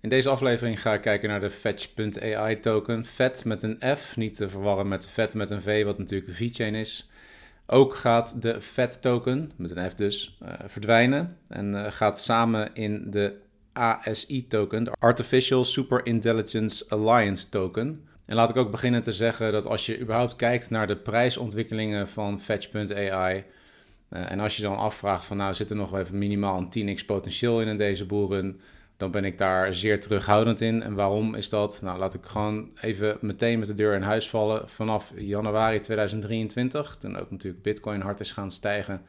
In deze aflevering ga ik kijken naar de Fetch.ai token. FET met een F, niet te verwarren met Vet met een V, wat natuurlijk een V-chain is. Ook gaat de Fet token, met een F dus, eh, verdwijnen en eh, gaat samen in de ASI token, de Artificial Super Intelligence Alliance token. En laat ik ook beginnen te zeggen dat als je überhaupt kijkt naar de prijsontwikkelingen van Fetch.ai, eh, en als je dan afvraagt van nou zit er nog even minimaal een 10x potentieel in in deze boeren, dan ben ik daar zeer terughoudend in. En waarom is dat? Nou, laat ik gewoon even meteen met de deur in huis vallen. Vanaf januari 2023, toen ook natuurlijk Bitcoin hard is gaan stijgen,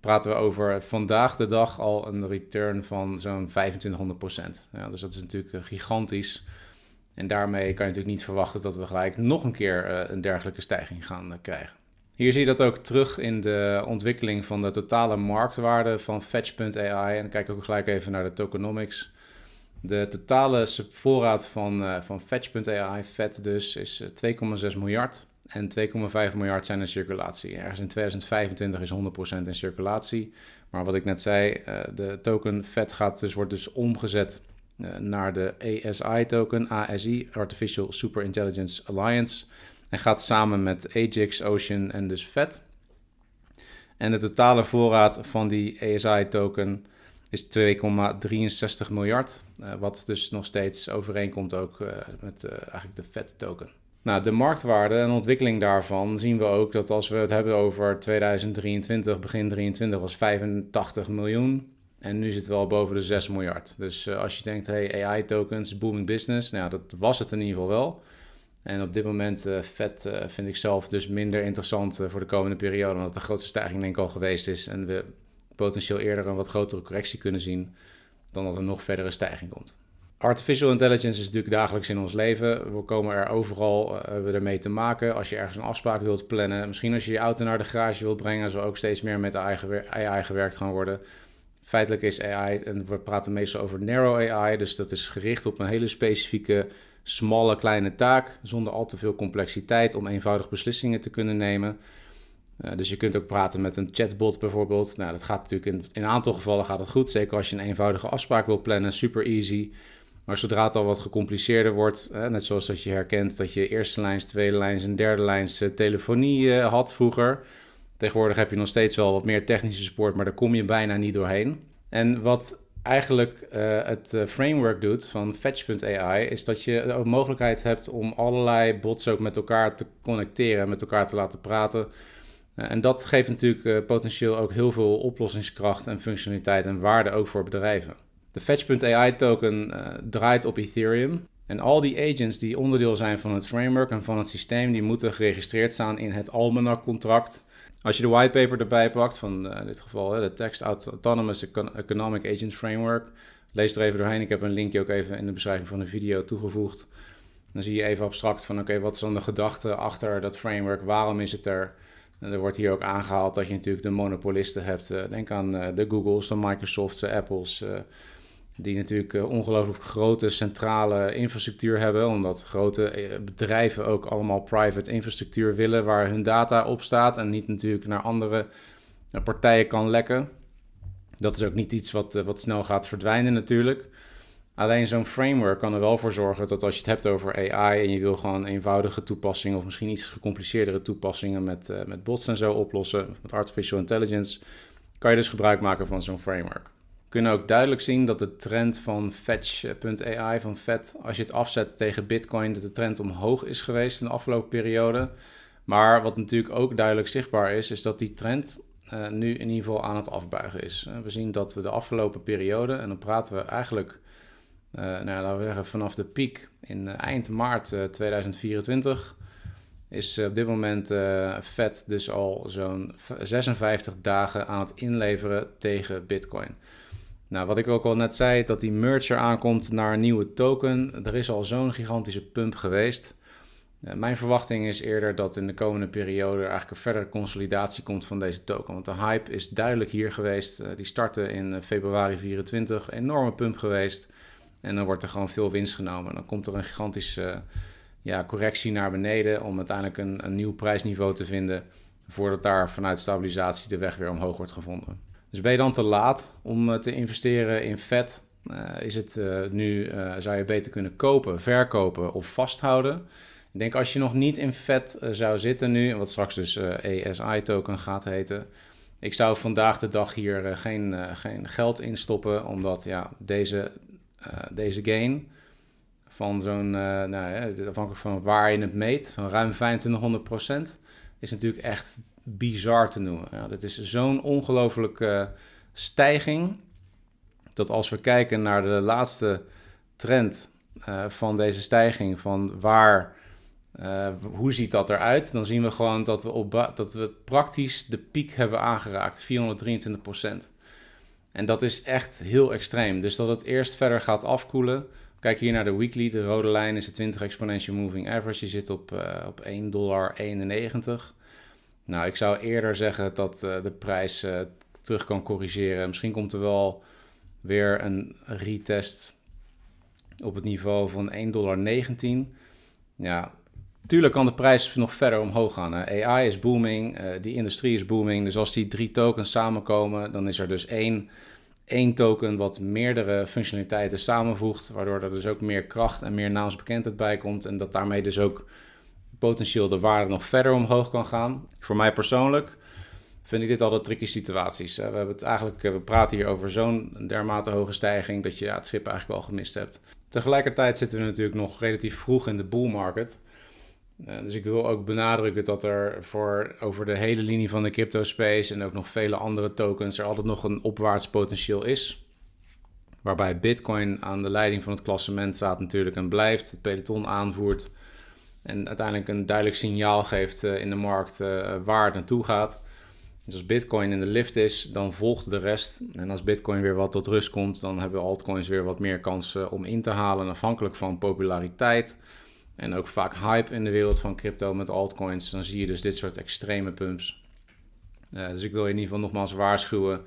praten we over vandaag de dag al een return van zo'n 2500 ja, dus dat is natuurlijk eh, gigantisch. En daarmee kan je natuurlijk niet verwachten dat we gelijk nog een keer eh, een dergelijke stijging gaan eh, krijgen. Hier zie je dat ook terug in de ontwikkeling van de totale marktwaarde van Fetch.ai. En dan kijk ik ook gelijk even naar de tokenomics. De totale voorraad van, uh, van Fetch.ai, Vet dus, is 2,6 eh, miljard. En 2,5 miljard zijn in circulatie. Ergens in 2025 is 100% in circulatie. Maar wat ik net zei, eh, de token Vet gaat dus, wordt dus omgezet naar de ASI-token, ASI, Artificial Super Intelligence Alliance en gaat samen met Ajax, Ocean en dus VET. En de totale voorraad van die ASI-token is 2,63 miljard, eh, wat dus nog steeds overeenkomt ook eh, met eh, eigenlijk de VET-token. Nou, de marktwaarde en ontwikkeling daarvan zien we ook dat als we het hebben over 2023, begin 2023 was 85 miljoen. En nu zit het wel boven de 6 miljard. Dus als je denkt, hey, AI tokens, booming business. Nou, dat was het in ieder geval wel. En op dit moment eh, vet eh, vind ik zelf dus minder interessant eh, voor de komende periode, omdat de grootste stijging denk ik al geweest is en we potentieel eerder een wat grotere correctie kunnen zien dan dat er nog verdere stijging komt. Artificial intelligence is natuurlijk dagelijks in ons leven. We komen er overal we ermee te maken. Als je ergens een afspraak wilt plannen, misschien als je je auto naar de garage wilt brengen, zal ook steeds meer met AI gewerkt gaan worden. Feitelijk is AI, en we praten meestal over narrow AI, dus dat is gericht op een hele specifieke smalle kleine taak zonder al te veel complexiteit om eenvoudig beslissingen te kunnen nemen. Eh, dus je kunt ook praten met een chatbot bijvoorbeeld. Nou, dat gaat natuurlijk in, een aantal gevallen gaat het goed. Zeker als je een eenvoudige afspraak wil plannen, super easy. Maar zodra het al wat gecompliceerder wordt, eh, net zoals dat je herkent dat je eerste lijns, tweede lijns en derde lijn, uh, eh, telefonie had vroeger. Tegenwoordig heb je nog steeds wel wat meer technische support, maar daar kom je bijna niet doorheen. En wat eigenlijk eh, het eh, framework doet van Fetch.ai, is dat je de mogelijkheid hebt om allerlei bots ook met elkaar te connecteren, met elkaar te laten praten. Eh, en dat geeft natuurlijk potentieel ook heel veel oplossingskracht en functionaliteit en waarde ook voor bedrijven. De Fetch.ai token draait op Ethereum. En al die agents die onderdeel zijn van het framework en van het systeem, die moeten geregistreerd staan in het Almanac contract als je de whitepaper erbij pakt, van eh, in dit geval de text Autonomous Economic Agent Framework, lees er even doorheen. Ik heb een linkje ook even in de beschrijving van de video toegevoegd. Dan zie je even abstract van oké, wat is dan de gedachte achter dat framework? Waarom is het er? er wordt hier ook aangehaald dat je natuurlijk de monopolisten hebt. Eh, denk aan eh, de Googles, de Microsofts, de Apples, die natuurlijk eh, ongelooflijk grote centrale infrastructuur hebben, omdat grote eh, bedrijven ook allemaal private infrastructuur willen waar hun data op staat en niet natuurlijk naar andere eh, partijen kan lekken. Dat is ook niet iets wat, wat snel gaat verdwijnen natuurlijk. Alleen zo'n framework kan er wel voor zorgen dat als je het hebt over AI en je wil gewoon eenvoudige toepassingen of misschien iets gecompliceerdere toepassingen met, met bots en zo oplossen, met artificial intelligence, kan je dus gebruik maken van zo'n framework kunnen ook duidelijk zien dat de trend van Fetch.ai, van FET, als je het afzet tegen Bitcoin, dat de trend omhoog is geweest in de afgelopen periode. Maar wat natuurlijk ook duidelijk zichtbaar is, is dat die trend eh, nu in ieder geval aan het afbuigen is. Eh, we zien dat we de afgelopen periode, en dan praten we eigenlijk, eh, nou, we zeggen, vanaf de piek in eind maart 2024 is op dit moment uh, Fed dus al zo'n 56 dagen aan het inleveren tegen Bitcoin. Nou, wat ik ook al net zei, dat die merger aankomt naar een nieuwe token. Er is al zo'n gigantische pump geweest. Eh, mijn verwachting is eerder dat in de komende periode er eigenlijk een verdere consolidatie komt van deze token. Want de hype is duidelijk hier geweest. Eh, die startte in eh, februari 24, enorme pump geweest. En dan wordt er gewoon veel winst genomen. Dan komt er een gigantische ja, correctie naar beneden om uiteindelijk een, een nieuw prijsniveau te vinden. Voordat daar vanuit stabilisatie de weg weer omhoog wordt gevonden. Dus ben je dan te laat om eh, te investeren in vet? Eh, is het eh, nu, zou je beter kunnen kopen, verkopen of vasthouden? Ik denk als je nog niet in vet zou zitten nu, wat straks dus ESI-token gaat heten. Ik zou vandaag de dag hier geen, geen geld in stoppen, omdat ja, deze, deze gain van zo'n, nou, ja, afhankelijk van waar je het meet, van ruim 2500 procent is natuurlijk echt bizar te noemen. Ja, dat is zo'n ongelofelijke stijging. Dat als we kijken naar de laatste trend eh, van deze stijging, van waar, eh, hoe ziet dat eruit, dan zien we gewoon dat we, op dat we praktisch de piek hebben aangeraakt, 423 procent. En dat is echt heel extreem. Dus dat het eerst verder gaat afkoelen Kijk hier naar de weekly. De rode lijn is de 20 exponential moving average. Je zit op, eh, op 1,91 dollar. Nou, ik zou eerder zeggen dat eh, de prijs eh, terug kan corrigeren. Misschien komt er wel weer een retest op het niveau van 1,19 dollar. Ja, tuurlijk kan de prijs nog verder omhoog gaan. Hè. AI is booming, die industrie is booming. Dus als die drie tokens samenkomen, dan is er dus één één token wat meerdere functionaliteiten samenvoegt, waardoor er dus ook meer kracht en meer naamsbekendheid bij komt en dat daarmee dus ook potentieel de waarde nog verder omhoog kan gaan. Voor mij persoonlijk vind ik dit altijd tricky situaties. We hebben het eigenlijk, eh, we praten hier over zo'n dermate hoge stijging dat je ja, het schip eigenlijk wel gemist hebt. Tegelijkertijd zitten we natuurlijk nog relatief vroeg in de bull market. Eh, dus ik wil ook benadrukken dat er voor over de hele linie van de crypto space en ook nog vele andere tokens er altijd nog een opwaarts potentieel is. Waarbij Bitcoin aan de leiding van het klassement staat natuurlijk en blijft, het peloton aanvoert en uiteindelijk een duidelijk signaal geeft eh, in de markt eh, waar het naartoe gaat. Dus als Bitcoin in de lift is, dan volgt de rest. En als Bitcoin weer wat tot rust komt, dan hebben altcoins weer wat meer kansen om in te halen, afhankelijk van populariteit en ook vaak hype in de wereld van crypto met altcoins, dan zie je dus dit soort extreme pumps. Eh, dus ik wil je in ieder geval nogmaals waarschuwen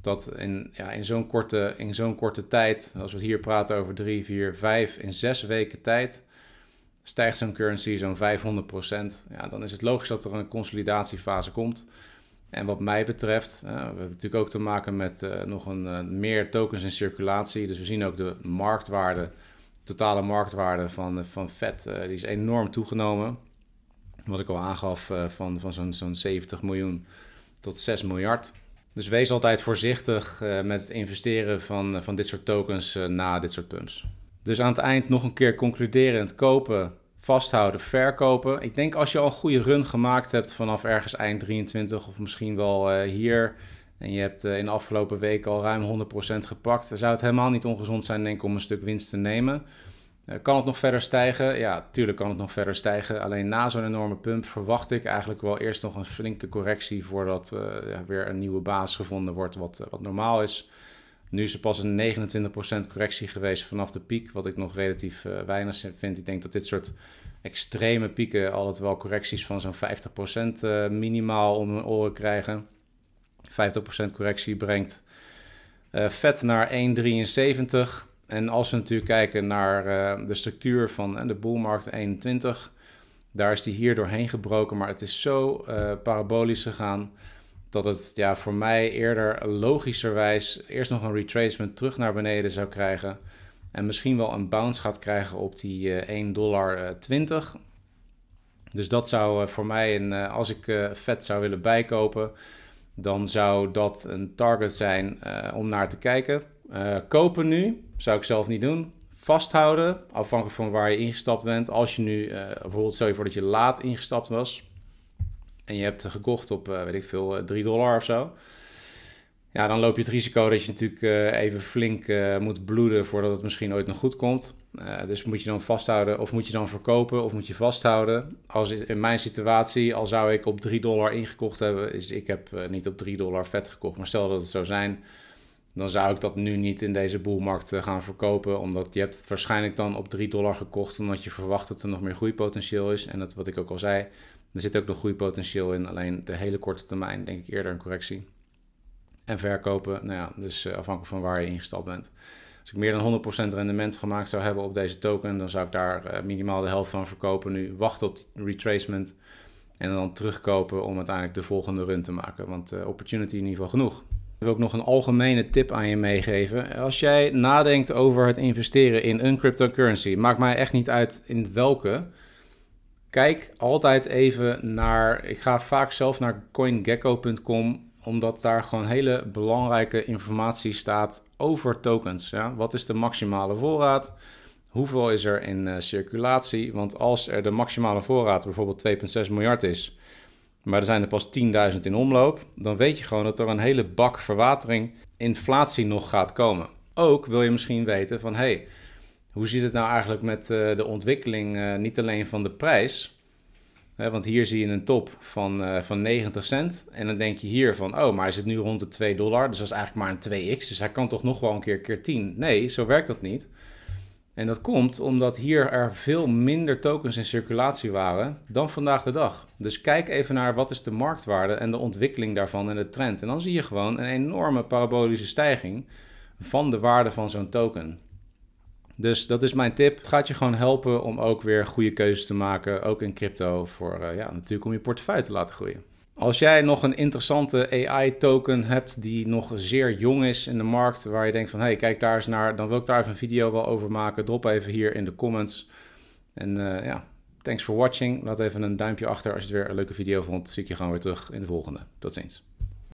dat in, ja, in zo'n korte, in zo'n korte tijd, als we het hier praten over drie, vier, vijf, in zes weken tijd, stijgt zo'n currency zo'n 500%. Ja, dan is het logisch dat er een consolidatiefase komt. En wat mij betreft, uh, we hebben natuurlijk ook te maken met eh, nog een, meer tokens in circulatie. Dus we zien ook de marktwaarde totale marktwaarde van, eh, van vet eh, die is enorm toegenomen. Wat ik al aangaf, eh, van, van zo'n zo'n 70 miljoen tot 6 miljard. Dus wees altijd voorzichtig met het investeren van, van dit soort tokens na dit soort pumps. Dus aan het eind nog een keer concluderend kopen, vasthouden, verkopen. Ik denk als je al een goede run gemaakt hebt vanaf ergens eind 23 of misschien wel hier en je hebt eh, in de afgelopen weken al ruim 100% gepakt, dan zou het helemaal niet ongezond zijn, denk ik, om een stuk winst te nemen. Eh, kan het nog verder stijgen? Ja, tuurlijk kan het nog verder stijgen. Alleen na zo'n enorme pump verwacht ik eigenlijk wel eerst nog een flinke correctie voordat eh, weer een nieuwe baas gevonden wordt, wat, wat normaal is. Nu is er pas een 29% correctie geweest vanaf de piek, wat ik nog relatief weinig vind. Ik denk dat dit soort extreme pieken altijd wel correcties van zo'n 50% minimaal om hun oren krijgen. 50% correctie brengt eh, vet naar 1,73. En als we natuurlijk kijken naar eh, de structuur van eh, de boelmarkt 21, daar is die hier doorheen gebroken, maar het is zo parabolisch gegaan dat het ja, voor mij eerder logischerwijs eerst nog een retracement terug naar beneden zou krijgen. En misschien wel een bounce gaat krijgen op die 1,20. dollar Dus dat zou voor mij, een, als ik vet zou willen bijkopen, dan zou dat een target zijn eh, om naar te kijken. Eh, kopen nu, zou ik zelf niet doen. Vasthouden, afhankelijk van waar je ingestapt bent. Als je nu, eh, bijvoorbeeld stel je voor dat je laat ingestapt was en je hebt gekocht op, weet ik veel, 3 dollar of zo ja, dan loop je het risico dat je natuurlijk eh, even flink eh, moet bloeden voordat het misschien ooit nog goed komt. Eh, dus moet je dan vasthouden, of moet je dan verkopen, of moet je vasthouden. Als in mijn situatie, al zou ik op 3 dollar ingekocht hebben, is ik heb niet op 3 dollar vet gekocht. Maar stel dat het zou zijn, dan zou ik dat nu niet in deze boelmarkt gaan verkopen. Omdat je hebt het waarschijnlijk dan op 3 dollar gekocht, omdat je verwacht dat er nog meer groeipotentieel is. En dat wat ik ook al zei, er zit ook nog groeipotentieel in. Alleen de hele korte termijn denk ik eerder een correctie en verkopen. Nou ja, dus eh, afhankelijk van waar je ingestapt bent. Als ik meer dan 100% rendement gemaakt zou hebben op deze token, dan zou ik daar eh, minimaal de helft van verkopen. Nu wachten op retracement en dan terugkopen om uiteindelijk de volgende run te maken. Want eh, opportunity in ieder geval genoeg. Ik wil ook nog een algemene tip aan je meegeven. Als jij nadenkt over het investeren in een cryptocurrency, maakt mij echt niet uit in welke. Kijk altijd even naar. Ik ga vaak zelf naar coingecko.com omdat daar gewoon hele belangrijke informatie staat over tokens. Ja? Wat is de maximale voorraad? Hoeveel is er in eh, circulatie? Want als er de maximale voorraad bijvoorbeeld 2,6 miljard is, maar er zijn er pas 10.000 in omloop, dan weet je gewoon dat er een hele bak verwatering inflatie nog gaat komen. Ook wil je misschien weten van hey, hoe zit het nou eigenlijk met eh, de ontwikkeling eh, niet alleen van de prijs, want hier zie je een top van, eh, van 90 cent. En dan denk je hier van, oh, maar is het nu rond de 2 dollar? Dus dat is eigenlijk maar een 2x. Dus hij kan toch nog wel een keer keer 10. Nee, zo werkt dat niet. En dat komt omdat hier er veel minder tokens in circulatie waren dan vandaag de dag. Dus kijk even naar wat is de marktwaarde en de ontwikkeling daarvan en de trend. En dan zie je gewoon een enorme parabolische stijging van de waarde van zo'n token. Dus dat is mijn tip. Het gaat je gewoon helpen om ook weer goede keuzes te maken, ook in crypto, voor eh, ja, natuurlijk om je portefeuille te laten groeien. Als jij nog een interessante AI-token hebt die nog zeer jong is in de markt, waar je denkt van hé, hey, kijk daar eens naar, dan wil ik daar even een video wel over maken. Drop even hier in de comments. En eh, ja, thanks for watching. Laat even een duimpje achter als je het weer een leuke video vond. Zie ik je gewoon weer terug in de volgende. Tot ziens.